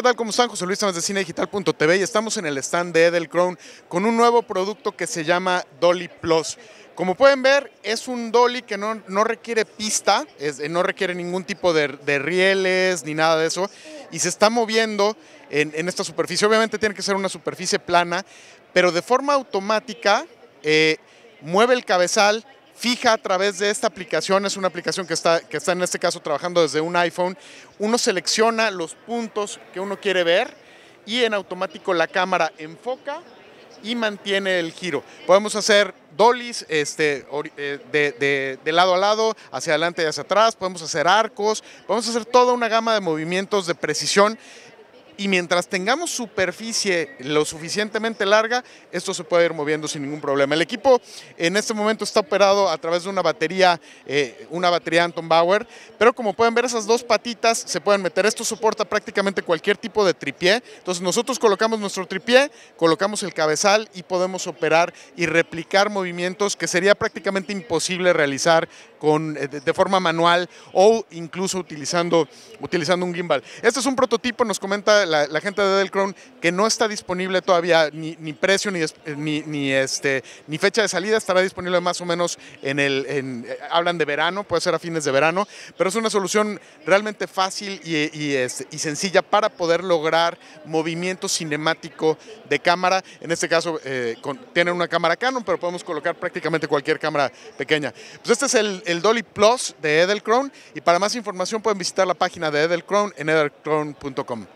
¿qué tal? ¿Cómo están? José Luis Tomás de CineDigital.tv y estamos en el stand de crown con un nuevo producto que se llama Dolly Plus. Como pueden ver, es un dolly que no, requiere pista, eh, no requiere ningún tipo de, rieles ni nada de eso, y se está moviendo en, esta superficie. Obviamente tiene que ser una superficie plana, pero de forma automática eh, mueve el cabezal, fija a través de esta aplicación, es una aplicación que está, que está en este caso trabajando desde un iPhone, uno selecciona los puntos que uno quiere ver y en automático la cámara enfoca y mantiene el giro. Podemos hacer dolis este, eh, de, de, de, lado a lado, hacia adelante y hacia atrás, podemos hacer arcos, podemos hacer toda una gama de movimientos de precisión y mientras tengamos superficie lo suficientemente larga, esto se puede ir moviendo sin ningún problema. El equipo en este momento está operado a través de una batería, eh, una batería Anton Bauer, pero como pueden ver esas dos patitas se pueden meter, esto soporta prácticamente cualquier tipo de tripié, entonces nosotros colocamos nuestro tripié, colocamos el cabezal y podemos operar y replicar movimientos que sería prácticamente imposible realizar eh, de forma manual o incluso utilizando, utilizando un gimbal. Este es un prototipo, nos comenta la, gente de Del que no está disponible todavía ni, precio eh, ni, ni, este, ni fecha de salida, estará disponible más o menos en el, eh, hablan de verano, puede ser a fines de verano, pero es una solución realmente fácil y, este, sencilla para poder lograr movimiento cinemático de cámara. En este caso, eh, tienen una cámara Canon, pero podemos colocar prácticamente cualquier cámara pequeña. Pues este es el, el Dolly Plus de Edelcrown y para más información pueden visitar la página de Edelcrown en edelcrown.com.